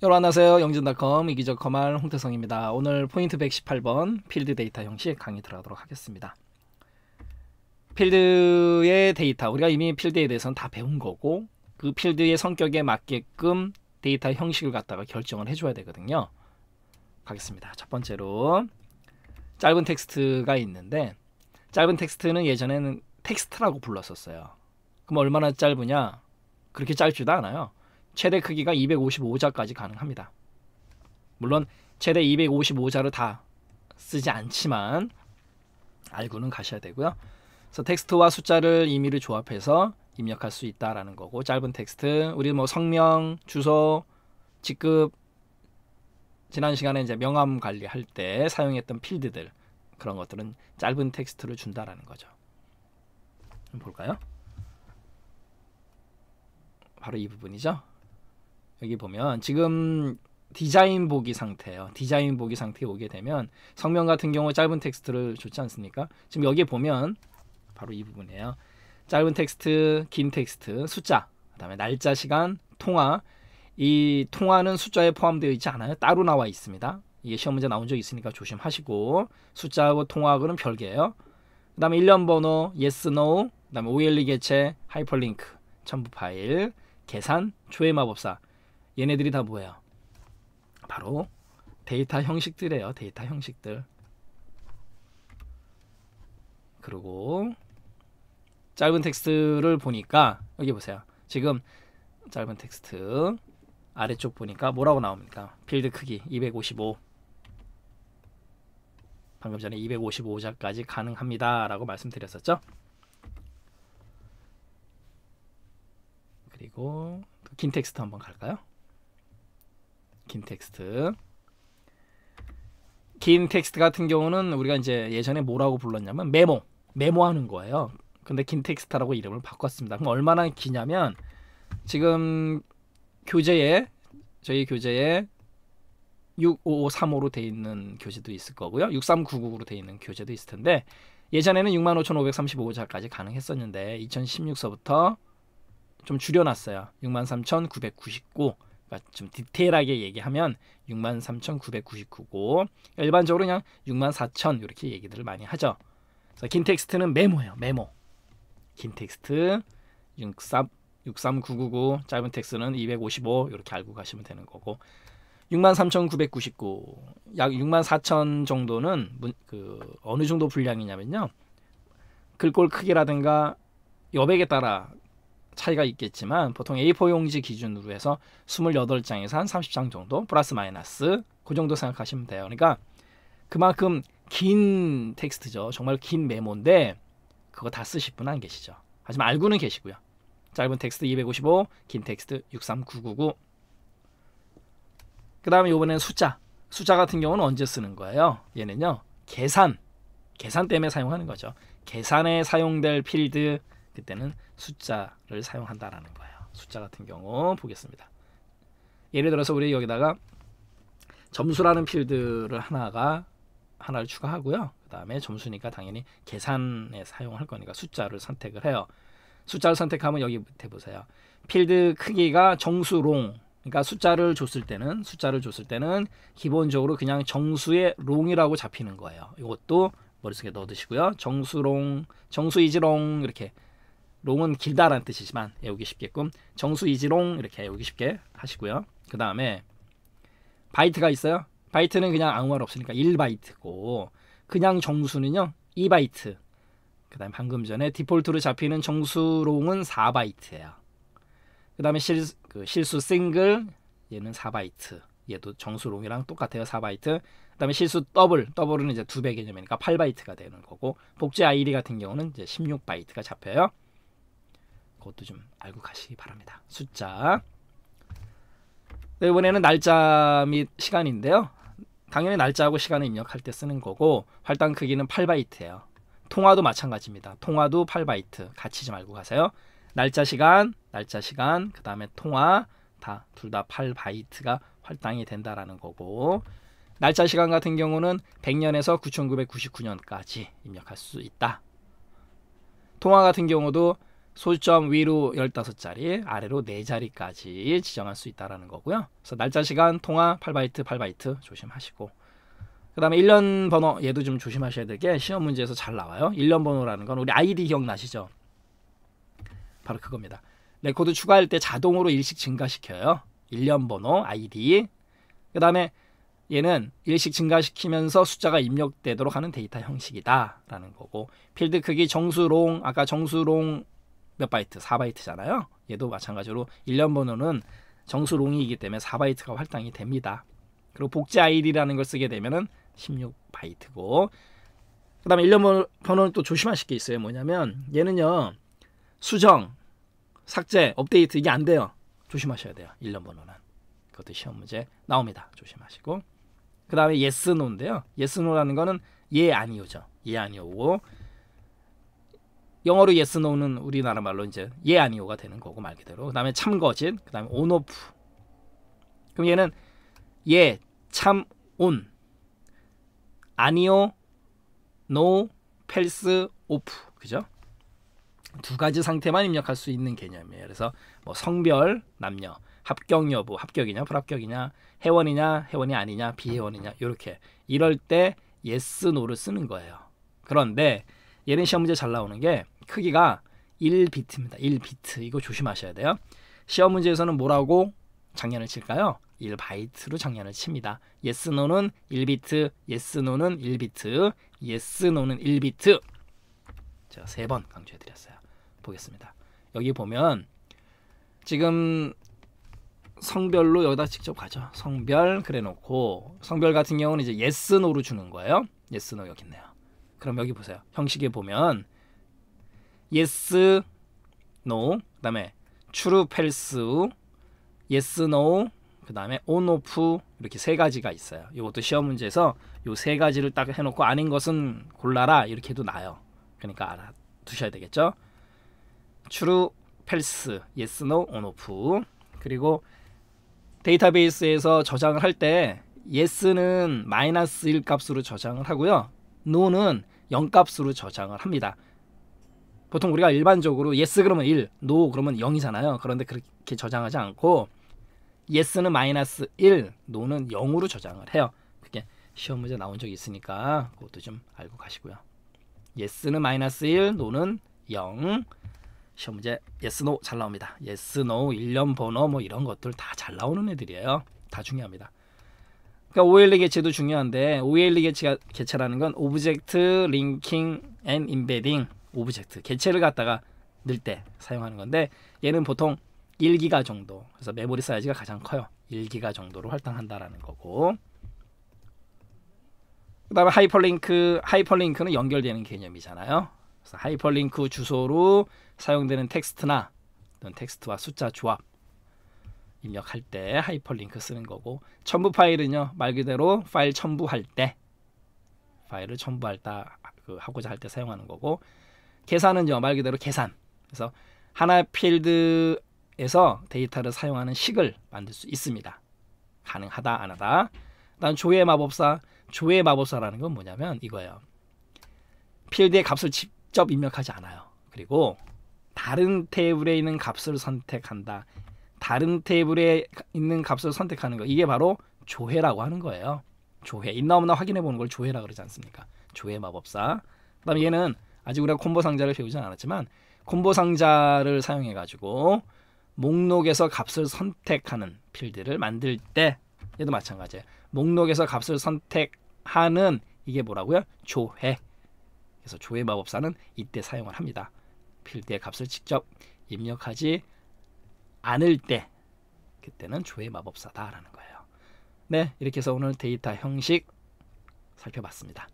여러분 안녕하세요. 영진닷컴 이기적 거말 홍태성입니다. 오늘 포인트 118번 필드 데이터 형식 강의 들어가도록 하겠습니다. 필드의 데이터 우리가 이미 필드에 대해서는 다 배운 거고 그 필드의 성격에 맞게끔 데이터 형식을 갖다가 결정을 해줘야 되거든요. 가겠습니다. 첫 번째로 짧은 텍스트가 있는데 짧은 텍스트는 예전에는 텍스트라고 불렀었어요. 그럼 얼마나 짧으냐? 그렇게 짧지도 않아요. 최대 크기가 255자까지 가능합니다. 물론 최대 255자를 다 쓰지 않지만 알고는 가셔야 되고요. 그래서 텍스트와 숫자를 임의로 조합해서 입력할 수 있다라는 거고 짧은 텍스트 우리 뭐 성명, 주소, 직급 지난 시간에 이제 명함 관리할 때 사용했던 필드들 그런 것들은 짧은 텍스트를 준다라는 거죠. 볼까요? 바로 이 부분이죠. 여기 보면 지금 디자인 보기 상태예요. 디자인 보기 상태에 오게 되면 성명 같은 경우 짧은 텍스트를 좋지 않습니까? 지금 여기에 보면 바로 이 부분이에요. 짧은 텍스트, 긴 텍스트, 숫자, 그다음에 날짜, 시간, 통화. 이 통화는 숫자에 포함되어 있지 않아요. 따로 나와 있습니다. 이게 시험 문제 나온 적 있으니까 조심하시고 숫자하고 통화하고는 별개예요. 그다음에 일련 번호, yes, no, 그다음에 OLE 개체, 하이퍼링크, 첨부 파일, 계산, 조회 마법사. 얘네들이 다 뭐예요? 바로 데이터 형식들이에요. 데이터 형식들. 그리고 짧은 텍스트를 보니까 여기 보세요. 지금 짧은 텍스트 아래쪽 보니까 뭐라고 나옵니까? 필드 크기 255 방금 전에 255자까지 가능합니다 라고 말씀드렸었죠 그리고 그 긴 텍스트 한번 갈까요? 긴 텍스트. 긴 텍스트 같은 경우는 우리가 이제 예전에 뭐라고 불렀냐면 메모, 메모하는 거예요. 근데 긴 텍스트라고 이름을 바꿨습니다. 그럼 얼마나 기냐면 지금 교재에 저희 교재에 65535로 돼 있는 교재도 있을 거고요. 6399로 돼 있는 교재도 있을 텐데 예전에는 65,535자까지 가능했었는데 2016서부터 좀 줄여놨어요. 63,999 아, 좀 디테일하게 얘기하면 63,999고 일반적으로 그냥 64,000 이렇게 얘기들을 많이 하죠. 그래서 긴 텍스트는 메모예요. 메모. 긴 텍스트 63 63999 짧은 텍스트는 255 이렇게 알고 가시면 되는 거고 63,999 약 64,000 정도는 문, 그 어느 정도 분량이냐면요. 글꼴 크기라든가 여백에 따라 차이가 있겠지만 보통 A4 용지 기준으로 해서 28장에서 한 30장 정도 플러스 마이너스 그 정도 생각하시면 돼요. 그러니까 그만큼 긴 텍스트죠. 정말 긴 메모인데 그거 다 쓰실 분안 계시죠. 하지만 알고는 계시고요. 짧은 텍스트 255, 긴 텍스트 63999. 그 다음에 이번에는 숫자. 숫자 같은 경우는 언제 쓰는 거예요? 얘는요. 계산. 계산 때문에 사용하는 거죠. 계산에 사용될 필드, 그때는 숫자를 사용한다라는 거예요. 숫자 같은 경우 보겠습니다. 예를 들어서 우리 여기다가 점수라는 필드를 하나가 하나를 추가하고요. 그 다음에 점수니까 당연히 계산에 사용할 거니까 숫자를 선택을 해요. 숫자를 선택하면 여기 밑에 보세요. 필드 크기가 정수롱 그러니까 숫자를 줬을 때는 숫자를 줬을 때는 기본적으로 그냥 정수의 롱이라고 잡히는 거예요. 이것도 머릿속에 넣어두시고요. 정수롱, 정수이지롱 이렇게 롱은 길다라는 뜻이지만 외우기 쉽게끔 정수 이지롱 이렇게 외우기 쉽게 하시고요. 그 다음에 바이트가 있어요. 바이트는 그냥 아무 말 없으니까 1바이트고 그냥 정수는요 2바이트 그 다음에 방금 전에 디폴트로 잡히는 정수롱은 4바이트예요. 그 다음에 실, 그 실수 싱글 얘는 4바이트 얘도 정수롱이랑 똑같아요 4바이트 그 다음에 실수 더블 더블은 이제 두 배 개념이니까 8바이트가 되는 거고 복제 아이디 같은 경우는 이제 16바이트가 잡혀요. 그것도 좀 알고 가시기 바랍니다. 숫자. 네, 이번에는 날짜 및 시간인데요. 당연히 날짜하고 시간을 입력할 때 쓰는 거고 활당 크기는 8바이트예요. 통화도 마찬가지입니다. 통화도 8바이트 같이 좀 알고 가세요. 날짜 시간, 날짜 시간, 그 다음에 통화 다 둘 다 8바이트가 활당이 된다라는 거고 날짜 시간 같은 경우는 100년에서 9999년까지 입력할 수 있다. 통화 같은 경우도 소지점 위로 15자리, 아래로 4자리까지 지정할 수 있다는 거고요. 그래서 날짜, 시간, 통화 8바이트, 8바이트 조심하시고 그 다음에 1년 번호 얘도 좀 조심하셔야 될 게 시험 문제에서 잘 나와요. 1년 번호라는 건 우리 아이디 기억나시죠? 바로 그겁니다. 레코드 네, 추가할 때 자동으로 일식 증가시켜요. 1년 번호 아이디 그 다음에 얘는 일식 증가시키면서 숫자가 입력되도록 하는 데이터 형식이다 라는 거고 필드 크기 정수롱 아까 정수롱 몇 바이트, 4바이트잖아요. 얘도 마찬가지로 1년 번호는 정수롱이기 때문에 4바이트가 활당이 됩니다. 그리고 복제 아이디라는 걸 쓰게 되면은 16바이트고 그 다음에 1년 번호는 또 조심하실 게 있어요. 뭐냐면 얘는요. 수정, 삭제, 업데이트 이게 안 돼요. 조심하셔야 돼요. 1년 번호는. 그것도 시험 문제 나옵니다. 조심하시고. 그 다음에 yes, n 인데요 yes, no라는 거는 예, 아니오죠. 예, 아니오고 영어로 yes, no는 우리나라 말로 이제 예, 아니오가 되는 거고 말 그대로. 그 다음에 참거진, 그 다음에 on, off. 그럼 얘는 예, 참, on. 아니오, no, 펠스, 오프. 그죠? 두 가지 상태만 입력할 수 있는 개념이에요. 그래서 뭐 성별, 남녀, 합격 여부, 합격이냐, 불합격이냐, 회원이냐, 회원이 아니냐, 비회원이냐 이렇게 이럴 때 yes, no를 쓰는 거예요. 그런데 얘는 시험 문제 잘 나오는 게 크기가 1비트입니다. 1비트. 이거 조심하셔야 돼요. 시험 문제에서는 뭐라고 장년을 칠까요? 1바이트로 장년을 칩니다. yes, no는 1비트, yes, no는 1비트, yes, no는 1비트. 제가 세번 강조해 드렸어요. 보겠습니다. 여기 보면 지금 성별로 여기다 직접 가죠. 성별 그래 놓고 성별 같은 경우는 이제 yes, no로 주는 거예요. yes, no 여기 있네요. 그럼 여기 보세요. 형식에 보면 yes, no, 그 다음에 true, false, yes, no, 그 다음에 on, off 이렇게 세 가지가 있어요. 이것도 시험 문제에서 요 세 가지를 딱 해놓고 아닌 것은 골라라 이렇게 해도 나요. 그러니까 알아두셔야 되겠죠. true, false, yes, no, on, off 그리고 데이터베이스에서 저장을 할때 yes는 마이너스 1 값으로 저장을 하고요. no는 0 값으로 저장을 합니다. 보통 우리가 일반적으로 yes 그러면 1, no 그러면 0이잖아요. 그런데 그렇게 저장하지 않고 yes는 마이너스 1, no는 0으로 저장을 해요. 그게 시험 문제 나온 적이 있으니까 그것도 좀 알고 가시고요. yes는 마이너스 1, no는 0. 시험 문제 yes, no 잘 나옵니다. yes, no, 일련 번호 뭐 이런 것들 다 잘 나오는 애들이에요. 다 중요합니다. 그러니까 OLE 개체도 중요한데 OLE 개체가 개체라는 건 오브젝트 링킹 앤인베딩 오브젝트 개체를 갖다가 넣을 때 사용하는 건데 얘는 보통 1기가 정도 그래서 메모리 사이즈가 가장 커요 1기가 정도로 할당한다라는 거고 그 다음에 하이퍼링크 하이퍼링크는 연결되는 개념이잖아요 그래서 하이퍼링크 주소로 사용되는 텍스트나 또는 텍스트와 숫자 조합 입력할 때 하이퍼링크 쓰는 거고 첨부 파일은요 말 그대로 파일 첨부할 때 파일을 첨부할 때 그 하고자 할 때 사용하는 거고 계산은요 말 그대로 계산. 그래서 하나 의 필드에서 데이터를 사용하는 식을 만들 수 있습니다. 가능하다 안 하다. 난조회 마법사 조회 마법사라는 건 뭐냐면 이거예요. 필드의 값을 직접 입력하지 않아요. 그리고 다른 테이블에 있는 값을 선택한다. 다른 테이블에 있는 값을 선택하는 거 이게 바로 조회라고 하는 거예요. 조회 있나 없나 확인해 보는 걸 조회라 고 그러지 않습니까? 조회 마법사. 그다음 에 얘는 아직 우리가 콤보 상자를 배우진 않았지만 콤보 상자를 사용해 가지고 목록에서 값을 선택하는 필드를 만들 때 얘도 마찬가지예요. 목록에서 값을 선택하는 이게 뭐라고요? 조회. 그래서 조회 마법사는 이때 사용을 합니다. 필드의 값을 직접 입력하지 않을 때 그때는 조회 마법사다라는 거예요. 네, 이렇게 해서 오늘 데이터 형식 살펴봤습니다.